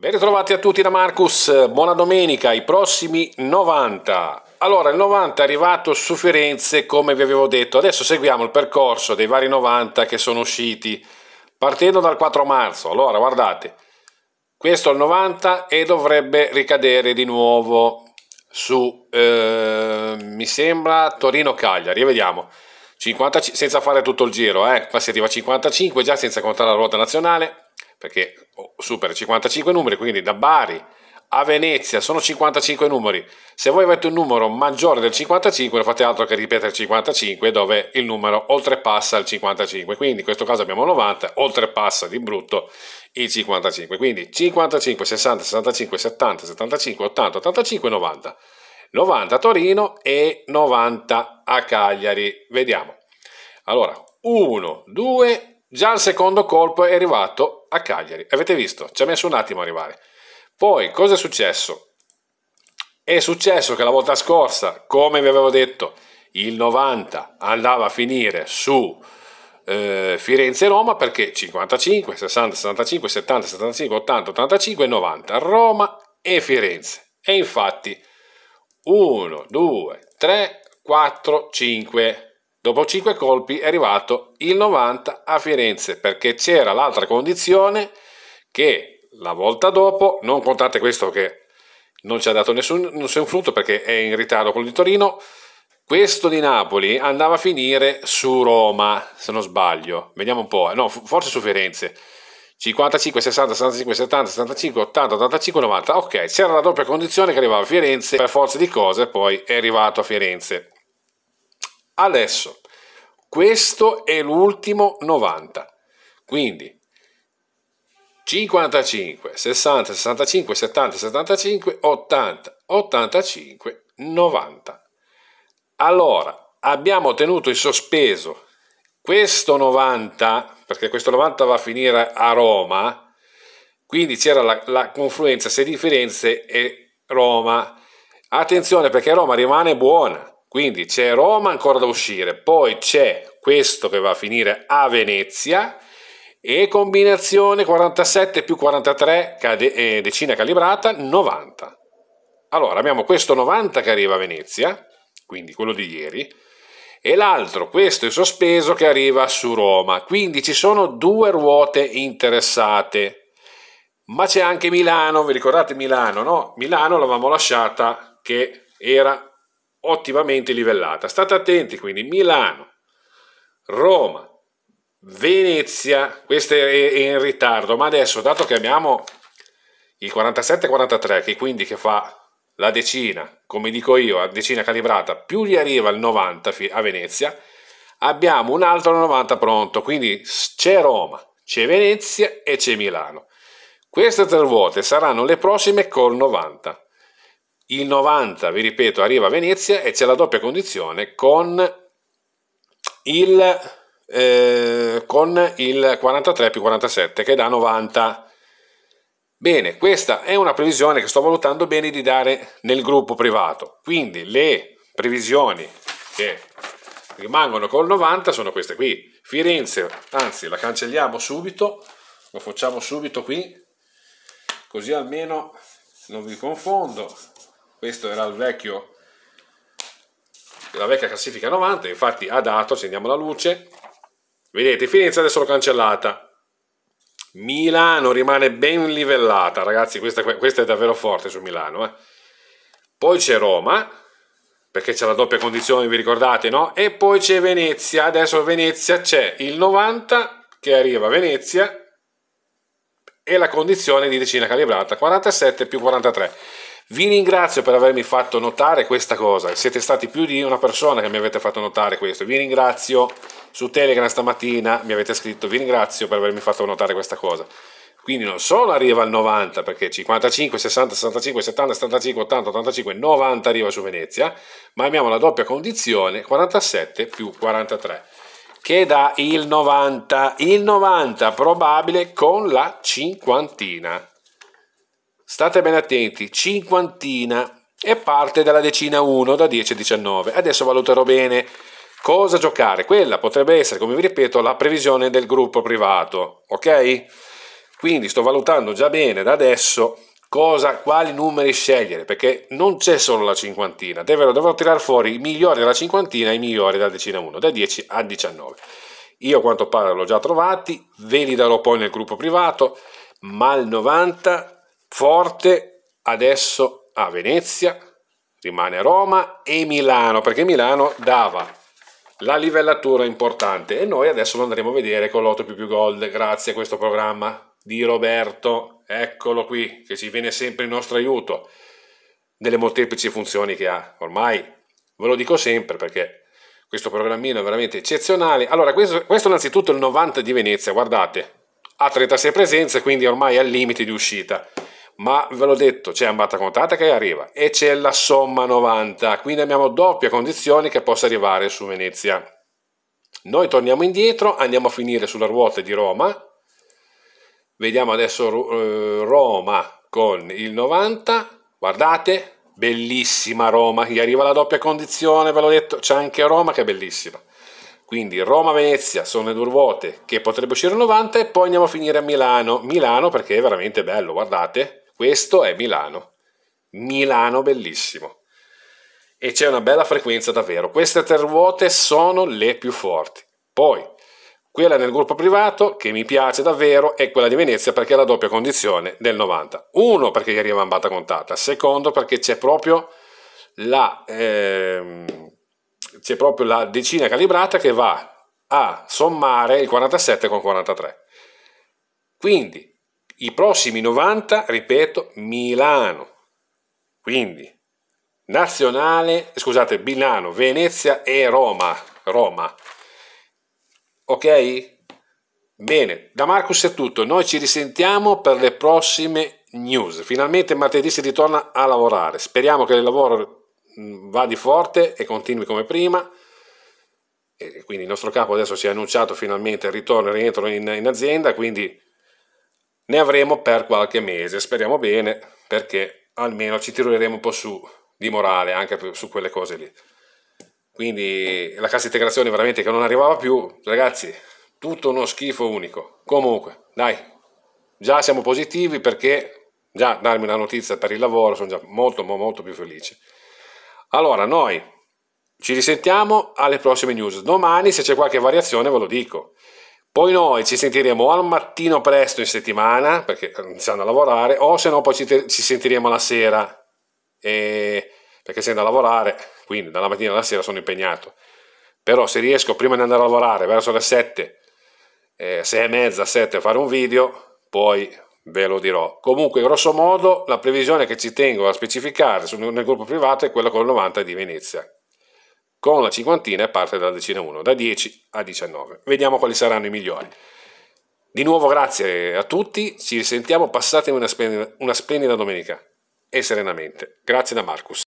Ben ritrovati a tutti da Marcus, buona domenica, i prossimi 90. Allora, il 90 è arrivato su Firenze come vi avevo detto, adesso seguiamo il percorso dei vari 90 che sono usciti partendo dal 4 marzo. Allora, guardate, questo è il 90 e dovrebbe ricadere di nuovo su, eh, mi sembra, Torino-Cagliari, vediamo. 50, senza fare tutto il giro, eh? qua si arriva a 55 già senza contare la ruota nazionale, perché supera 55 numeri, quindi da Bari a Venezia sono 55 numeri. Se voi avete un numero maggiore del 55, non fate altro che ripetere 55, dove il numero oltrepassa il 55. Quindi in questo caso abbiamo 90, oltrepassa di brutto il 55. Quindi 55, 60, 65, 70, 75, 80, 85, 90. 90 a Torino e 90 a Cagliari. Vediamo. Allora, 1, 2, Già il secondo colpo è arrivato a Cagliari. Avete visto? Ci ha messo un attimo a arrivare. Poi, cosa è successo? È successo che la volta scorsa, come vi avevo detto, il 90 andava a finire su eh, Firenze e Roma perché 55, 60, 65, 70, 75, 80, 85 e 90. Roma e Firenze. E infatti 1, 2, 3, 4, 5. Dopo cinque colpi è arrivato il 90 a Firenze perché c'era l'altra condizione che la volta dopo, non contate questo che non ci ha dato nessun, nessun frutto perché è in ritardo quello di Torino, questo di Napoli andava a finire su Roma, se non sbaglio, vediamo un po', eh. no, forse su Firenze. 55, 60, 65, 70, 75, 80, 85, 90. Ok, c'era la doppia condizione che arrivava a Firenze, per forza di cose poi è arrivato a Firenze adesso. Questo è l'ultimo 90. Quindi 55, 60, 65, 70, 75, 80, 85, 90. Allora, abbiamo tenuto in sospeso questo 90, perché questo 90 va a finire a Roma, quindi c'era la, la confluenza se di Firenze e Roma. Attenzione perché Roma rimane buona, quindi c'è Roma ancora da uscire, poi c'è questo che va a finire a Venezia e combinazione 47 più 43 eh, decina calibrata 90. Allora abbiamo questo 90 che arriva a Venezia, quindi quello di ieri, e l'altro, questo in sospeso, che arriva su Roma. Quindi ci sono due ruote interessate. Ma c'è anche Milano, vi ricordate Milano, no? Milano l'avevamo lasciata che era ottimamente livellata. State attenti quindi, Milano, Roma, Venezia, questa è in ritardo, ma adesso dato che abbiamo il 47-43 che quindi che fa la decina, come dico io, la decina calibrata, più gli arriva il 90 a Venezia, abbiamo un altro 90 pronto, quindi c'è Roma, c'è Venezia e c'è Milano. Queste tre ruote saranno le prossime col 90. Il 90, vi ripeto, arriva a Venezia e c'è la doppia condizione con il, eh, con il 43 più 47 che dà 90. Bene, questa è una previsione che sto valutando bene di dare nel gruppo privato. Quindi le previsioni che rimangono col 90 sono queste qui. Firenze, anzi la cancelliamo subito, lo facciamo subito qui, così almeno non vi confondo questo era il vecchio la vecchia classifica 90 infatti ha dato accendiamo la luce vedete Firenze adesso l'ho cancellata Milano rimane ben livellata ragazzi questa, questa è davvero forte su Milano eh. poi c'è Roma perché c'è la doppia condizione vi ricordate no? e poi c'è Venezia adesso Venezia c'è il 90 che arriva a Venezia e la condizione di decina calibrata 47 più 43 vi ringrazio per avermi fatto notare questa cosa, siete stati più di una persona che mi avete fatto notare questo, vi ringrazio su Telegram stamattina, mi avete scritto vi ringrazio per avermi fatto notare questa cosa. Quindi non solo arriva al 90, perché 55, 60, 65, 70, 75, 80, 85, 90 arriva su Venezia, ma abbiamo la doppia condizione 47 più 43 che dà il 90, il 90 probabile con la cinquantina state ben attenti, cinquantina e parte dalla decina 1 da 10 a 19. Adesso valuterò bene cosa giocare. Quella potrebbe essere, come vi ripeto, la previsione del gruppo privato, ok? Quindi sto valutando già bene da adesso cosa, quali numeri scegliere, perché non c'è solo la cinquantina, devono, devono tirare fuori i migliori della cinquantina e i migliori dalla decina 1, da 10 a 19. Io a quanto pare l'ho già trovati, ve li darò poi nel gruppo privato, ma il 90 forte adesso a Venezia, rimane Roma e Milano, perché Milano dava la livellatura importante e noi adesso lo andremo a vedere con l'otto più più gold grazie a questo programma di Roberto, eccolo qui, che ci viene sempre in nostro aiuto nelle molteplici funzioni che ha, ormai ve lo dico sempre perché questo programmino è veramente eccezionale. Allora, questo, questo innanzitutto è il 90 di Venezia, guardate, ha 36 presenze, quindi ormai al limite di uscita ma ve l'ho detto, c'è ambata contata che arriva e c'è la somma 90, quindi abbiamo doppia condizione che possa arrivare su Venezia. Noi torniamo indietro, andiamo a finire sulla ruota di Roma, vediamo adesso eh, Roma con il 90, guardate, bellissima Roma, gli arriva la doppia condizione, ve l'ho detto, c'è anche Roma che è bellissima. Quindi Roma-Venezia sono le due ruote che potrebbe uscire il 90 e poi andiamo a finire a Milano. Milano perché è veramente bello, guardate, questo è Milano. Milano bellissimo. E c'è una bella frequenza davvero. Queste tre ruote sono le più forti. Poi, quella nel gruppo privato, che mi piace davvero, è quella di Venezia perché è la doppia condizione del 90. Uno, perché gli arriva ambata contata. Secondo, perché c'è proprio la... Ehm, c'è proprio la decina calibrata che va a sommare il 47 con 43. Quindi i prossimi 90, ripeto, Milano. Quindi nazionale, eh, scusate, Milano, Venezia e Roma. Roma. Ok? Bene, da Marcus è tutto, noi ci risentiamo per le prossime news. Finalmente martedì si ritorna a lavorare, speriamo che il lavoro mm, vada forte e continui come prima. E quindi il nostro capo adesso si è annunciato finalmente il ritorno e rientro in, in azienda, quindi ne avremo per qualche mese, speriamo bene, perché almeno ci tireremo un po' su di morale anche su quelle cose lì. Quindi la cassa integrazione veramente che non arrivava più, ragazzi, tutto uno schifo unico. Comunque, dai, già siamo positivi perché già darmi una notizia per il lavoro sono già molto molto più felice. Allora, noi ci risentiamo alle prossime news. Domani se c'è qualche variazione ve lo dico. Poi noi ci sentiremo al mattino presto in settimana, perché iniziamo a lavorare, o se no poi ci, te- ci sentiremo la sera, e... perché andiamo a lavorare, quindi dalla mattina alla sera sono impegnato. Però se riesco prima di andare a lavorare, verso le 7, eh, 6 e mezza, 7, a fare un video, poi ve lo dirò. Comunque, grosso modo, la previsione che ci tengo a specificare nel gruppo privato è quella con il 90 di Venezia, con la cinquantina e parte dalla decina 1, da 10 a 19. Vediamo quali saranno i migliori. Di nuovo grazie a tutti, ci risentiamo, passatemi una splendida, una splendida domenica e serenamente. Grazie da Marcus.